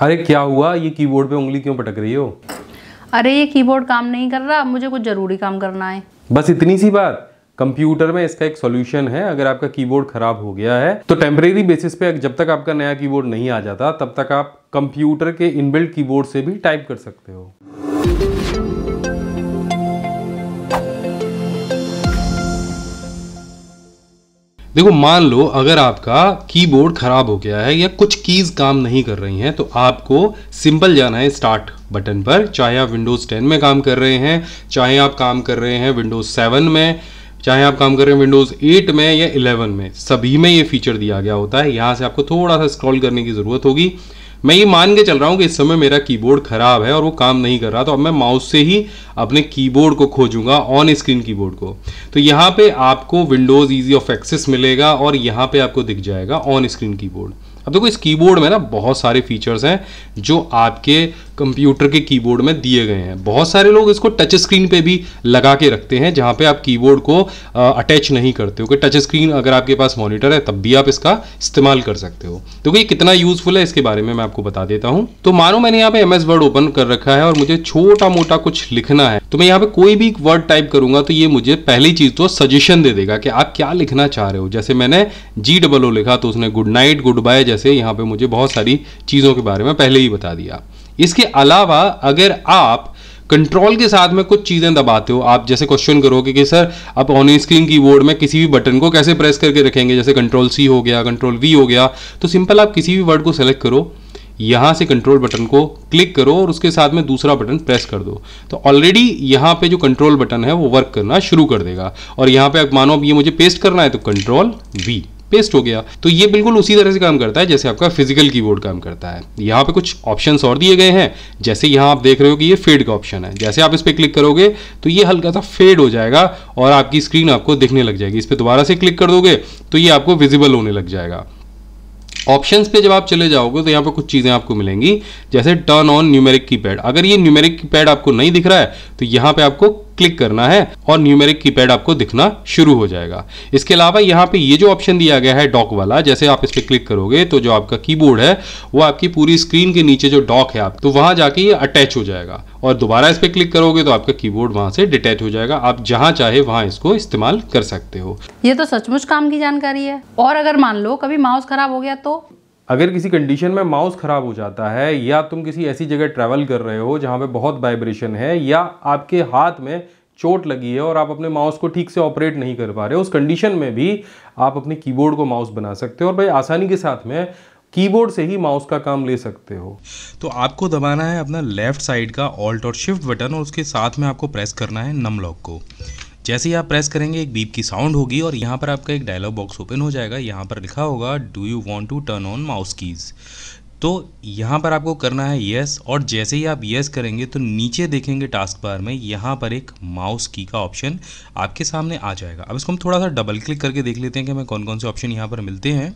अरे क्या हुआ ये कीबोर्ड पे उंगली क्यों पटक रही हो अरे ये कीबोर्ड काम नहीं कर रहा मुझे कुछ ज़रूरी काम करना है बस इतनी सी बात कंप्यूटर में इसका एक सॉल्यूशन है अगर आपका कीबोर्ड खराब हो गया है तो टेम्परेरी बेसिस पे जब तक आपका नया कीबोर्ड नहीं आ जाता तब तक आप कंप्यूटर के इनबिल्ट कीबोर्ड से भी टाइप कर सकते हो देखो मान लो अगर आपका कीबोर्ड खराब हो गया है या कुछ कीज काम नहीं कर रही हैं तो आपको सिंपल जाना है स्टार्ट बटन पर चाहे आप विंडोज़ 10 में काम कर रहे हैं चाहे आप काम कर रहे हैं विंडोज़ 7 में चाहे आप काम कर रहे हैं विंडोज़ 8 में या 11 में सभी में ये फीचर दिया गया होता है यहाँ से आपको थोड़ा सा स्क्रॉल करने की ज़रूरत होगी मैं ये मान के चल रहा हूँ कि इस समय मेरा कीबोर्ड ख़राब है और वो काम नहीं कर रहा तो अब मैं माउस से ही अपने कीबोर्ड को खोजूंगा ऑन स्क्रीन कीबोर्ड को तो यहाँ पे आपको विंडोज़ ईजी ऑफ एक्सेस मिलेगा और यहाँ पे आपको दिख जाएगा ऑन स्क्रीन कीबोर्ड अब देखो इस कीबोर्ड में ना बहुत सारे फीचर्स हैं जो आपके कंप्यूटर के कीबोर्ड में दिए गए हैं बहुत सारे लोग इसको टच स्क्रीन पे भी लगा के रखते हैं जहाँ पे आप कीबोर्ड को अटैच नहीं करते हो कि टच स्क्रीन अगर आपके पास मॉनिटर है तब भी आप इसका इस्तेमाल कर सकते हो तो ये कितना यूजफुल है इसके बारे में मैं आपको बता देता हूँ तो मानो मैंने यहाँ पे एम वर्ड ओपन कर रखा है और मुझे छोटा मोटा कुछ लिखना है तो मैं यहाँ पे कोई भी वर्ड टाइप करूंगा तो ये मुझे पहली चीज तो सजेशन दे देगा कि आप क्या लिखना चाह रहे हो जैसे मैंने जी डबल ओ लिखा तो उसने गुड नाइट गुड बाय जैसे यहाँ पे मुझे बहुत सारी चीज़ों के बारे में पहले ही बता दिया इसके अलावा अगर आप कंट्रोल के साथ में कुछ चीज़ें दबाते हो आप जैसे क्वेश्चन करोगे कि सर आप ऑन स्क्रीन कीबोर्ड में किसी भी बटन को कैसे प्रेस करके रखेंगे जैसे कंट्रोल सी हो गया कंट्रोल वी हो गया तो सिंपल आप किसी भी वर्ड को सेलेक्ट करो यहाँ से कंट्रोल बटन को क्लिक करो और उसके साथ में दूसरा बटन प्रेस कर दो तो ऑलरेडी यहाँ पे जो कंट्रोल बटन है वो वर्क करना शुरू कर देगा और यहाँ पे आप मानो अब ये मुझे पेस्ट करना है तो कंट्रोल वी पेस्ट हो गया तो ये बिल्कुल उसी तरह से काम करता है जैसे आपका फिजिकल कीबोर्ड काम करता है यहाँ पे कुछ ऑप्शन और दिए गए हैं जैसे यहाँ आप देख रहे हो कि ये फेड का ऑप्शन है जैसे आप इस पर क्लिक करोगे तो ये हल्का सा फेड हो जाएगा और आपकी स्क्रीन आपको दिखने लग जाएगी इस पर दोबारा से क्लिक कर दोगे तो ये आपको विजिबल होने लग जाएगा ऑप्शंस पे जब आप चले जाओगे तो यहाँ पर कुछ चीज़ें आपको मिलेंगी जैसे turn on numeric keypad अगर ये न्यूमेरिक की पैड आपको नहीं दिख रहा है तो यहाँ पे आपको क्लिक करना है और न्यूमेरिक कीपैड आपको दिखना शुरू हो जाएगा इसके अलावा यहाँ पे ये जो ऑप्शन दिया गया है डॉक वाला जैसे आप इस पर क्लिक करोगे तो जो आपका कीबोर्ड है वो आपकी पूरी स्क्रीन के नीचे जो डॉक है आप तो वहां जाके ये अटैच हो जाएगा और दोबारा इस पर क्लिक करोगे तो आपका कीबोर्ड वहां से डिटैच हो जाएगा आप जहां चाहे वहां इसको इस्तेमाल कर सकते हो ये तो सचमुच काम की जानकारी है और अगर मान लो कभी माउस खराब हो गया तो अगर किसी कंडीशन में माउस ख़राब हो जाता है या तुम किसी ऐसी जगह ट्रैवल कर रहे हो जहाँ पे बहुत वाइब्रेशन है या आपके हाथ में चोट लगी है और आप अपने माउस को ठीक से ऑपरेट नहीं कर पा रहे उस कंडीशन में भी आप अपने कीबोर्ड को माउस बना सकते हो और भाई आसानी के साथ में कीबोर्ड से ही माउस का काम ले सकते हो तो आपको दबाना है अपना लेफ्ट साइड का ऑल्ट और शिफ्ट बटन और उसके साथ में आपको प्रेस करना है नम लॉक को जैसे ही आप प्रेस करेंगे एक बीप की साउंड होगी और यहाँ पर आपका एक डायलॉग बॉक्स ओपन हो जाएगा यहाँ पर लिखा होगा do you want to turn on mouse keys तो यहाँ पर आपको करना है येस और जैसे ही आप येस करेंगे तो नीचे देखेंगे टास्क बार में यहाँ पर एक माउस की का ऑप्शन आपके सामने आ जाएगा अब इसको हम थोड़ा सा डबल क्लिक करके देख लेते हैं कि हमें कौन कौन से ऑप्शन यहाँ पर मिलते हैं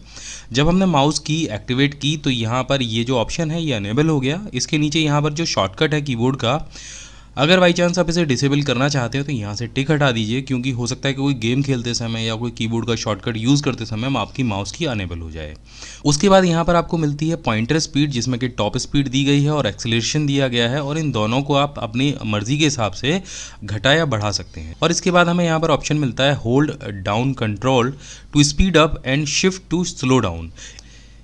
जब हमने माउस की एक्टिवेट की तो यहाँ पर ये जो ऑप्शन है ये अनेबल हो गया इसके नीचे यहाँ पर जो शॉर्टकट है कीबोर्ड का अगर बाई चांस आप इसे डिसेबल करना चाहते हो तो यहाँ से टिक हटा दीजिए क्योंकि हो सकता है कि कोई गेम खेलते समय या कोई कीबोर्ड का शॉर्टकट यूज़ करते समय आपकी माउस की अनेबल हो जाए उसके बाद यहाँ पर आपको मिलती है पॉइंटर स्पीड जिसमें कि टॉप स्पीड दी गई है और एक्सलेशन दिया गया है और इन दोनों को आप अपनी मर्जी के हिसाब से घटा या बढ़ा सकते हैं और इसके बाद हमें यहाँ पर ऑप्शन मिलता है hold down control to speed up and shift to slow down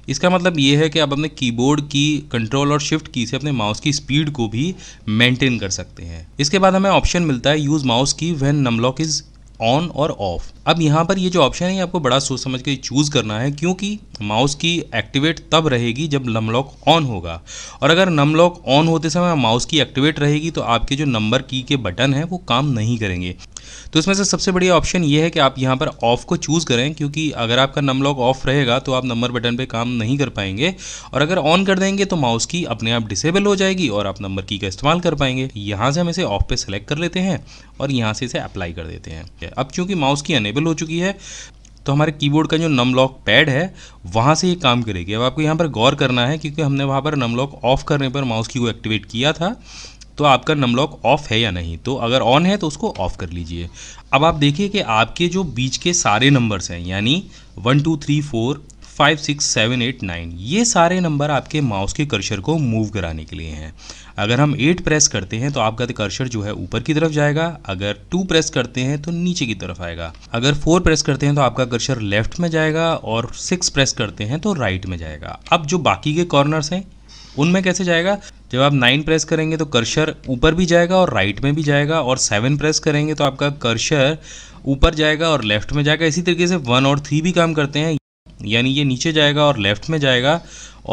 इसका मतलब ये है कि आप अपने कीबोर्ड की कंट्रोल और शिफ्ट की से अपने माउस की स्पीड को भी मेंटेन कर सकते हैं इसके बाद हमें ऑप्शन मिलता है use mouse key when NumLock is on और ऑफ अब यहाँ पर ये जो ऑप्शन है ये आपको बड़ा सोच समझ के चूज़ करना है क्योंकि माउस की एक्टिवेट तब रहेगी जब नमलॉक ऑन होगा और अगर नमलॉक ऑन होते समय माउस की एक्टिवेट रहेगी तो आपके जो नंबर की के बटन हैं वो काम नहीं करेंगे तो इसमें से सबसे बढ़िया ऑप्शन ये है कि आप यहाँ पर ऑफ़ को चूज़ करें क्योंकि अगर आपका नम लॉक ऑफ रहेगा तो आप नंबर बटन पर काम नहीं कर पाएंगे और अगर ऑन कर देंगे तो माउस की अपने आप डिसेबल हो जाएगी और आप नंबर की का इस्तेमाल कर पाएंगे यहाँ से हम इसे ऑफ पे सेलेक्ट कर लेते हैं और यहाँ से इसे अप्लाई कर देते हैं अब चूंकि माउस की अनेबल हो चुकी है तो हमारे कीबोर्ड का जो नम लॉक पैड है वहाँ से ये काम करेगी अब आपको यहाँ पर गौर करना है क्योंकि हमने वहाँ पर नम लॉक ऑफ करने पर माउस की को एक्टिवेट किया था तो आपका नमलॉक ऑफ है या नहीं तो अगर ऑन है तो उसको ऑफ कर लीजिए अब आप देखिए कि आपके जो बीच के सारे नंबर्स हैं यानी one two three four five six seven eight nine ये सारे नंबर आपके माउस के कर्शर को मूव कराने के लिए हैं अगर हम एट प्रेस करते हैं तो आपका कर्शर तो जो है ऊपर की तरफ जाएगा अगर टू प्रेस करते हैं तो नीचे की तरफ आएगा अगर फोर प्रेस करते हैं तो आपका कर्शर लेफ्ट में जाएगा और सिक्स प्रेस करते हैं तो राइट में जाएगा अब जो बाकी के कॉर्नर्स हैं उनमें कैसे जाएगा जब आप नाइन प्रेस करेंगे तो कर्शर ऊपर भी जाएगा और राइट में भी जाएगा और सेवन प्रेस करेंगे तो आपका कर्शर ऊपर जाएगा और लेफ्ट में जाएगा इसी तरीके से वन और थ्री भी काम करते हैं यानी ये नीचे जाएगा और लेफ्ट में जाएगा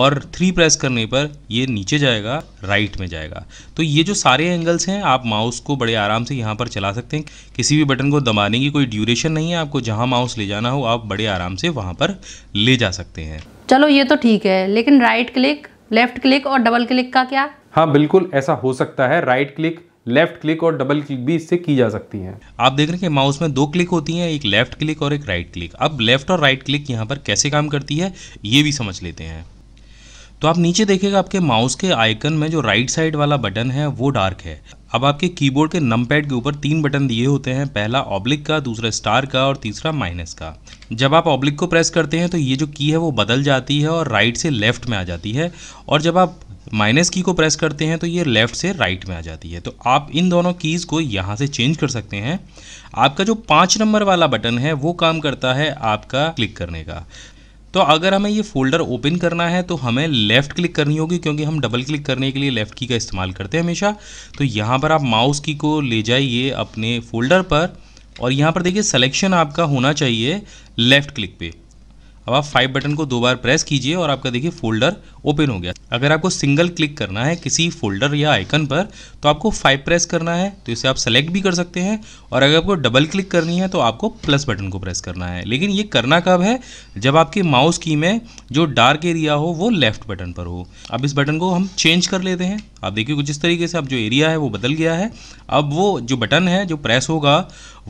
और थ्री प्रेस करने पर ये नीचे जाएगा राइट में जाएगा तो ये जो सारे एंगल्स हैं आप माउस को बड़े आराम से यहाँ पर चला सकते हैं किसी भी बटन को दबाने की कोई ड्यूरेशन नहीं है आपको जहाँ माउस ले जाना हो आप बड़े आराम से वहाँ पर ले जा सकते हैं चलो ये तो ठीक है लेकिन राइट क्लिक लेफ्ट क्लिक और डबल क्लिक का क्या हाँ बिल्कुल ऐसा हो सकता है राइट क्लिक लेफ्ट क्लिक और डबल क्लिक भी इससे की जा सकती है आप देख रहे हैं कि माउस में दो क्लिक होती हैं एक लेफ्ट क्लिक और एक राइट क्लिक अब लेफ्ट और राइट क्लिक यहाँ पर कैसे काम करती है ये भी समझ लेते हैं तो आप नीचे देखेगा आपके माउस के आइकन में जो राइट साइड वाला बटन है वो डार्क है अब आपके कीबोर्ड के नमपैड के ऊपर तीन बटन दिए होते हैं पहला ऑब्लिक का दूसरा स्टार का और तीसरा माइनस का जब आप ऑब्लिक को प्रेस करते हैं तो ये जो की है वो बदल जाती है और राइट से लेफ्ट में आ जाती है और जब आप माइनस की को प्रेस करते हैं तो ये लेफ्ट से राइट में आ जाती है तो आप इन दोनों कीज़ को यहाँ से चेंज कर सकते हैं आपका जो पाँच नंबर वाला बटन है वो काम करता है आपका क्लिक करने का तो अगर हमें ये फोल्डर ओपन करना है तो हमें लेफ़्ट क्लिक करनी होगी क्योंकि हम डबल क्लिक करने के लिए लेफ़्ट की का इस्तेमाल करते हैं हमेशा तो यहाँ पर आप माउस की को ले जाइए अपने फोल्डर पर और यहाँ पर देखिए सिलेक्शन आपका होना चाहिए लेफ़्ट क्लिक पे अब आप फाइव बटन को दो बार प्रेस कीजिए और आपका देखिए फोल्डर ओपन हो गया अगर आपको सिंगल क्लिक करना है किसी फोल्डर या आइकन पर तो आपको फाइव प्रेस करना है तो इसे आप सेलेक्ट भी कर सकते हैं और अगर आपको डबल क्लिक करनी है तो आपको प्लस बटन को प्रेस करना है लेकिन ये करना कब है जब आपके माउस की में जो डार्क एरिया हो वो लेफ्ट बटन पर हो अब इस बटन को हम चेंज कर लेते हैं आप देखिए कुछ इस तरीके से अब जो एरिया है वो बदल गया है अब वो जो बटन है जो प्रेस होगा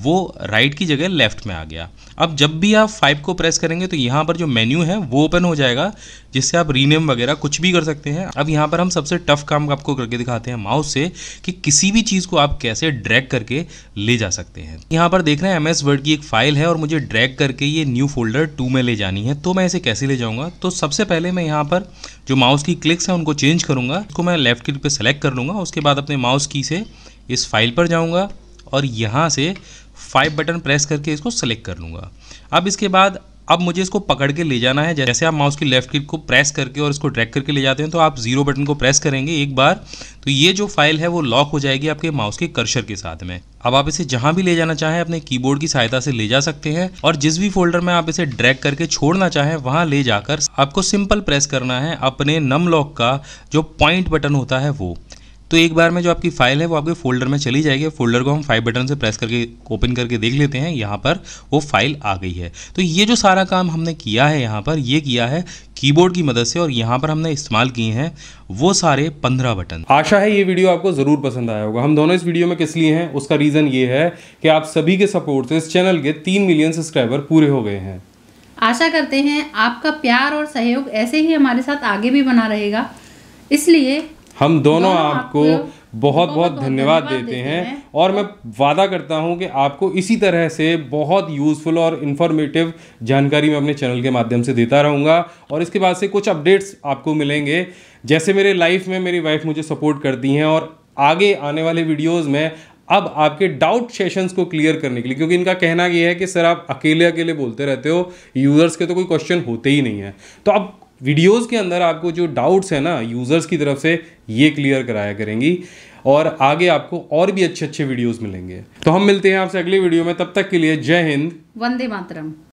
वो राइट की जगह लेफ्ट में आ गया अब जब भी आप फाइव को प्रेस करेंगे तो यहाँ पर जो मेन्यू है वो ओपन हो जाएगा जिससे आप रीनेम वगैरह कुछ भी कर सकते हैं अब यहाँ पर हम सबसे टफ काम आपको करके दिखाते हैं माउस से कि किसी भी चीज़ को आप कैसे ड्रैग करके ले जा सकते हैं यहाँ पर देख रहे हैं एम एस वर्ड की एक फाइल है और मुझे ड्रैग करके ये न्यू फोल्डर टू में ले जानी है तो मैं इसे कैसे ले जाऊँगा तो सबसे पहले मैं यहाँ पर जो माउस की क्लिक्स हैं उनको चेंज करूँगा उसको मैं लेफ्ट क्लिक पर सेलेक्ट कर लूँगा उसके बाद अपने माउस की से इस फाइल पर जाऊँगा और यहाँ से फाइव बटन प्रेस करके इसको सेलेक्ट कर लूँगा अब इसके बाद अब मुझे इसको पकड़ के ले जाना है जैसे आप माउस की लेफ्ट क्लिक को प्रेस करके और इसको ड्रैग करके ले जाते हैं तो आप जीरो बटन को प्रेस करेंगे एक बार तो ये जो फाइल है वो लॉक हो जाएगी आपके माउस के कर्शर के साथ में अब आप इसे जहां भी ले जाना चाहें अपने कीबोर्ड की सहायता से ले जा सकते हैं और जिस भी फोल्डर में आप इसे ड्रैग करके छोड़ना चाहें वहां ले जाकर आपको सिंपल प्रेस करना है अपने नम लॉक का जो पॉइंट बटन होता है वो तो एक बार में जो आपकी फाइल है वो आपके फोल्डर में चली जाएगी फोल्डर को हम फाइव बटन से प्रेस करके ओपन करके देख लेते हैं यहाँ पर वो फाइल आ गई है तो ये जो सारा काम हमने किया है यहाँ पर ये किया है कीबोर्ड की मदद से और यहाँ पर हमने इस्तेमाल किए हैं वो सारे पंद्रह बटन आशा है ये वीडियो आपको ज़रूर पसंद आया होगा हम दोनों इस वीडियो में किस लिए हैं उसका रीज़न ये है कि आप सभी के सपोर्ट से इस चैनल के तीन मिलियन सब्सक्राइबर पूरे हो गए हैं आशा करते हैं आपका प्यार और सहयोग ऐसे ही हमारे साथ आगे भी बना रहेगा इसलिए हम दोनों आपको बहुत बहुत धन्यवाद देते हैं और मैं वादा करता हूं कि आपको इसी तरह से बहुत यूज़फुल और इन्फॉर्मेटिव जानकारी मैं अपने चैनल के माध्यम से देता रहूंगा और इसके बाद से कुछ अपडेट्स आपको मिलेंगे जैसे मेरे लाइफ में मेरी वाइफ मुझे सपोर्ट करती हैं और आगे आने वाले वीडियोज़ में अब आपके डाउट सेशंस को क्लियर करने के लिए क्योंकि इनका कहना यह है कि सर आप अकेले अकेले बोलते रहते हो यूज़र्स के तो कोई क्वेश्चन होते ही नहीं है तो अब वीडियोस के अंदर आपको जो डाउट्स है ना यूज़र्स की तरफ से ये क्लियर कराया करेंगी और आगे आपको और भी अच्छे अच्छे वीडियोस मिलेंगे तो हम मिलते हैं आपसे अगले वीडियो में तब तक के लिए जय हिंद वंदे मातरम